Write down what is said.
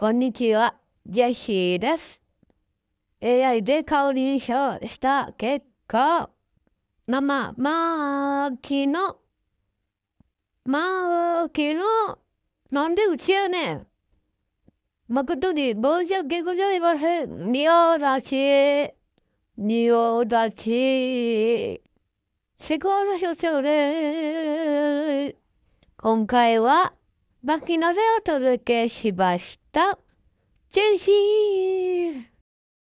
こんにちは、ジェシーです。AI で顔認証した結果、ママ、マーキの、マーキの、なんでうちやねん。マク誠に申し訳ございません。におだち、におだち。セコール表彰で今回は、牧野でお届けしました。チェンシー